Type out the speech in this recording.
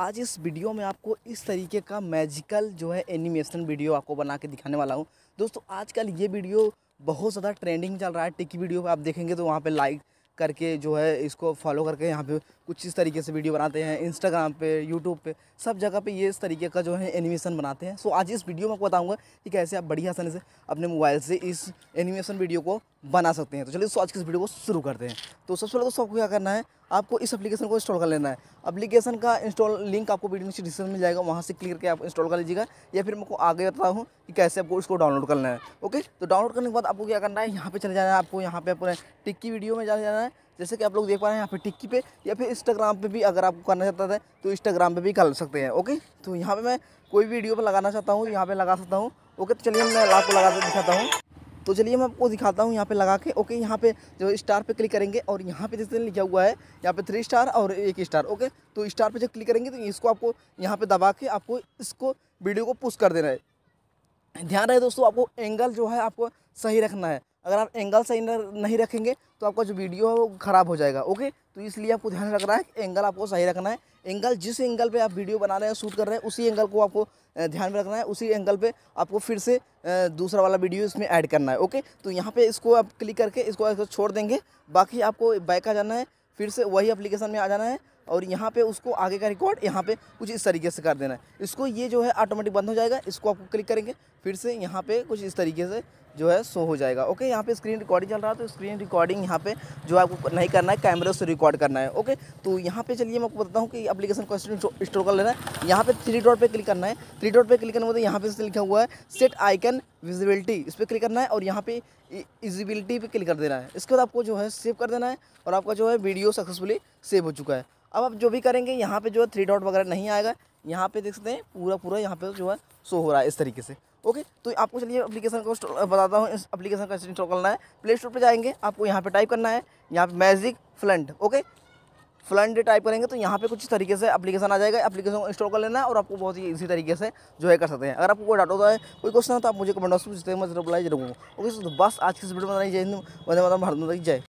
आज इस वीडियो में आपको इस तरीके का मैजिकल जो है एनिमेशन वीडियो आपको बना के दिखाने वाला हूँ दोस्तों आजकल ये वीडियो बहुत ज़्यादा ट्रेंडिंग चल रहा है टिकी वीडियो पर आप देखेंगे तो वहाँ पे लाइक करके जो है इसको फॉलो करके यहाँ पे कुछ इस तरीके से वीडियो बनाते हैं इंस्टाग्राम पे यूट्यूब पे सब जगह पे ये इस तरीके का जो है एनिमेशन बनाते हैं सो आज इस वीडियो में आपको बताऊंगा कि कैसे आप बड़ी आसानी से अपने मोबाइल से इस एनिमेशन वीडियो को बना सकते हैं तो चलिए आज की इस वीडियो को शुरू करते हैं तो सबसे पहले दोस्तों आपको क्या करना है आपको इस एप्लीकेशन को इंस्टॉल कर लेना है एप्लीकेशन का इंस्टॉल लिंक आपको वीडियो नीचे डिस्क्रिप्शन में जाएगा वहाँ से क्लिक करके आप इंस्टॉल कर लीजिएगा या फिर मैं आगे बता हूँ कि कैसे आपको इसको डाउनलोड करना है ओके तो डाउनलोड करने के बाद आपको क्या करना है यहाँ पे चले जाना है आपको यहाँ पे अपने टिक्की वीडियो में जाने जाना है जैसे कि आप लोग देख पा रहे हैं यहाँ पे टिक्की पे या फिर इंस्टाग्राम पे भी अगर आपको करना चाहता है तो इंस्टाग्राम पे भी कर सकते हैं ओके तो यहाँ पे मैं कोई वीडियो पर लगाना चाहता हूँ यहाँ पे लगा सकता हूँ ओके तो चलिए मैं आपको लगा दिखाता हूँ तो चलिए मैं आपको दिखाता हूँ यहाँ पे लगा के ओके यहाँ पे जो स्टार पे क्लिक करेंगे और यहाँ पे जैसे लिखा हुआ है यहाँ पे थ्री स्टार और एक स्टार ओके तो स्टार पे जब क्लिक करेंगे तो इसको आपको यहाँ पे दबा के आपको इसको वीडियो को पुश कर देना है ध्यान रहे दोस्तों आपको एंगल जो है आपको सही रखना है अगर आप एंगल सही नहीं रखेंगे तो आपका जो वीडियो है वो ख़राब हो जाएगा ओके तो इसलिए आपको ध्यान रखना है कि एंगल आपको सही रखना है एंगल जिस एंगल पे आप वीडियो बना रहे हैं शूट कर रहे हैं उसी एंगल को आपको ध्यान में रखना है उसी एंगल पे आपको फिर से दूसरा वाला वीडियो इसमें ऐड करना है ओके तो यहाँ पर इसको आप क्लिक करके इसको छोड़ देंगे बाकी आपको बैक आ जाना है फिर से वही अप्लीकेशन में आ जाना है और यहाँ पे उसको आगे का रिकॉर्ड यहाँ पे कुछ इस तरीके से कर देना है इसको ये जो है ऑटोमेटिक बंद हो जाएगा इसको आप क्लिक करेंगे फिर से यहाँ पे कुछ इस तरीके से जो है शो हो जाएगा ओके यहाँ पे स्क्रीन रिकॉर्डिंग चल रहा है तो स्क्रीन रिकॉर्डिंग यहाँ पे जो आपको नहीं करना है कैमरे से रिकॉर्ड करना है ओके तो यहाँ पे चलिए मैं आपको बताता हूँ कि एप्लीकेशन को स्टोर कर लेना है यहाँ पे थ्री डॉट पे क्लिक करना है थ्री डॉट पे क्लिक करने में तो यहाँ पे लिखा हुआ है सेट आइकन विजिबिलिटी इस पर क्लिक करना है और यहाँ पे इजिबिलिटी पे क्लिक कर देना है इसके बाद आपको जो है सेव कर देना है और आपका जो है वीडियो सक्सेसफुली सेव हो चुका है अब आप जो भी करेंगे यहाँ पे जो है थ्री डॉट वगैरह नहीं आएगा यहाँ पे देख सकते हैं पूरा पूरा यहाँ पे जो है शो हो रहा है इस तरीके से ओके तो आपको चलिए अपलीकेशन को बताता हूँ इस अपलीकेशन का इंस्टॉल करना है प्ले स्टोर पर जाएंगे आपको यहाँ पर टाइप करना है यहाँ पर magic fluent okay fluent type करेंगे तो यहाँ पे कुछ तरीके से एप्लीकेशन आ जाएगा एप्लीकेशन को इंस्टॉल कर लेना है और आपको बहुत ही इसी तरीके से जो है कर सकते हैं अगर आपको कोई डाउट होता है कोई क्वेश्चन है तो आप मुझे कमेंट बॉक्स में जितने मैं बुलाई जरूर ओके तो बस आज की इस वीडियो में बताइए जय हिंद वंदे माता भारत जय